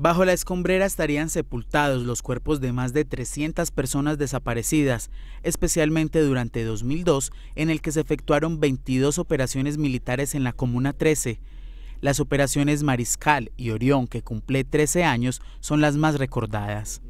Bajo la escombrera estarían sepultados los cuerpos de más de 300 personas desaparecidas, especialmente durante 2002, en el que se efectuaron 22 operaciones militares en la Comuna 13. Las operaciones Mariscal y Orión, que cumple 13 años, son las más recordadas.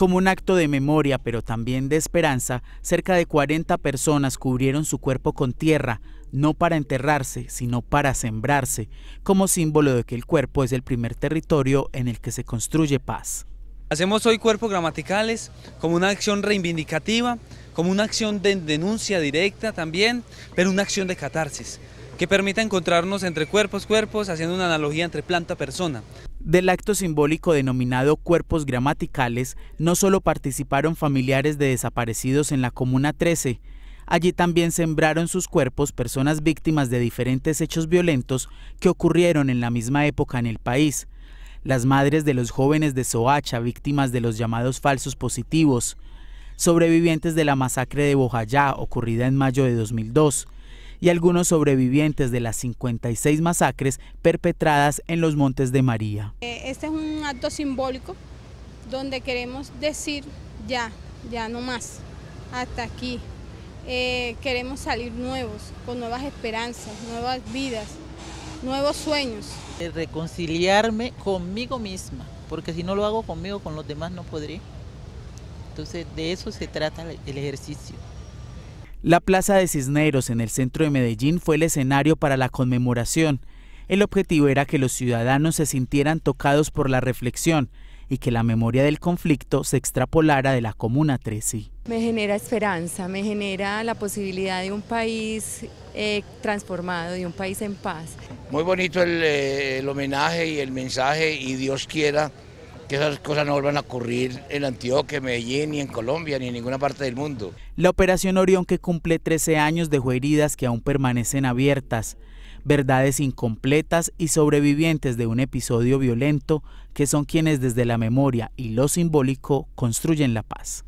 Como un acto de memoria, pero también de esperanza, cerca de 40 personas cubrieron su cuerpo con tierra, no para enterrarse, sino para sembrarse, como símbolo de que el cuerpo es el primer territorio en el que se construye paz. Hacemos hoy cuerpos gramaticales como una acción reivindicativa, como una acción de denuncia directa también, pero una acción de catarsis, que permita encontrarnos entre cuerpos, cuerpos, haciendo una analogía entre planta-persona. Del acto simbólico denominado Cuerpos Gramaticales, no solo participaron familiares de desaparecidos en la Comuna 13, allí también sembraron sus cuerpos personas víctimas de diferentes hechos violentos que ocurrieron en la misma época en el país. Las madres de los jóvenes de Soacha, víctimas de los llamados falsos positivos, sobrevivientes de la masacre de Bojayá ocurrida en mayo de 2002, y algunos sobrevivientes de las 56 masacres perpetradas en los Montes de María. Eh, este es un acto simbólico donde queremos decir ya, ya no más, hasta aquí. Eh, queremos salir nuevos, con nuevas esperanzas, nuevas vidas, nuevos sueños. Eh, reconciliarme conmigo misma, porque si no lo hago conmigo, con los demás no podré. Entonces de eso se trata el ejercicio. La Plaza de Cisneros en el centro de Medellín fue el escenario para la conmemoración. El objetivo era que los ciudadanos se sintieran tocados por la reflexión y que la memoria del conflicto se extrapolara de la Comuna 13. Me genera esperanza, me genera la posibilidad de un país eh, transformado, de un país en paz. Muy bonito el eh, homenaje y el mensaje y Dios quiera que esas cosas no vuelvan a ocurrir en Antioquia, Medellín, ni en Colombia, ni en ninguna parte del mundo. La Operación Orión, que cumple 13 años, dejó heridas que aún permanecen abiertas, verdades incompletas y sobrevivientes de un episodio violento que son quienes desde la memoria y lo simbólico construyen la paz.